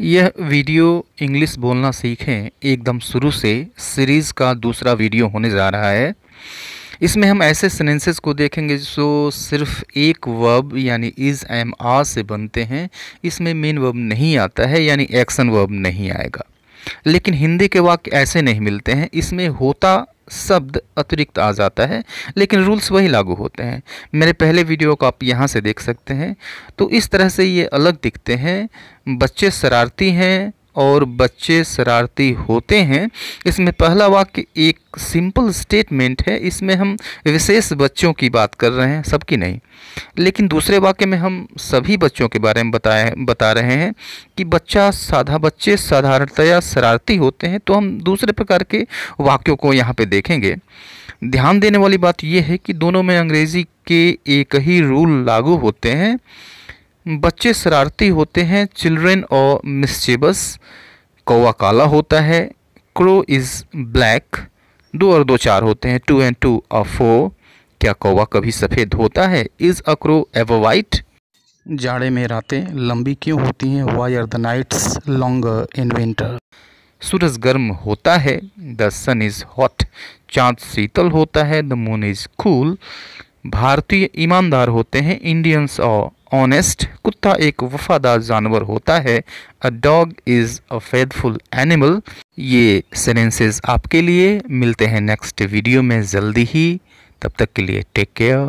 यह video English बोलना सीखें एकदम शुरू से सीरीज़ का दूसरा वीडियो होने जा रहा है इसमें हम ऐसे सेंटेंसेस को देखेंगे जो सिर्फ एक वर्ब यानी इज़ एम आ से बनते हैं इसमें मेन वर्ब नहीं आता है यानी एक्शन वर्ब नहीं आएगा लेकिन हिंदी के वाक्य ऐसे नहीं मिलते हैं इसमें होता शब्द अतिरिक्त आ जाता है लेकिन रूल्स वही लागू होते हैं मेरे पहले वीडियो को आप यहाँ से देख सकते हैं तो इस तरह से ये अलग दिखते हैं बच्चे शरारती हैं और बच्चे शरारती होते हैं इसमें पहला वाक्य एक सिंपल स्टेटमेंट है इसमें हम विशेष बच्चों की बात कर रहे हैं सबकी नहीं लेकिन दूसरे वाक्य में हम सभी बच्चों के बारे में बताए बता रहे हैं कि बच्चा साधा बच्चे साधारणतया शरारती होते हैं तो हम दूसरे प्रकार के वाक्यों को यहाँ पर देखेंगे ध्यान देने वाली बात यह है कि दोनों में अंग्रेज़ी के एक ही रूल लागू होते हैं बच्चे शरारती होते हैं चिल्ड्रेन और मिसचेबस कौवा काला होता है क्रो इज़ ब्लैक दो और दो चार होते हैं टू एंड टू और फोर क्या कौवा कभी सफ़ेद होता है is a crow ever white जाड़े में रातें लंबी क्यों होती हैं why are the nights longer in winter सूरज गर्म होता है द सन इज़ हॉट चांद शीतल होता है द मून इज़ कूल भारतीय ईमानदार होते हैं इंडियंस और ऑनेस्ट कुत्ता एक वफादार जानवर होता है a dog is a faithful animal ये सेंटेंसेस आपके लिए मिलते हैं नेक्स्ट वीडियो में जल्दी ही तब तक के लिए टेक केयर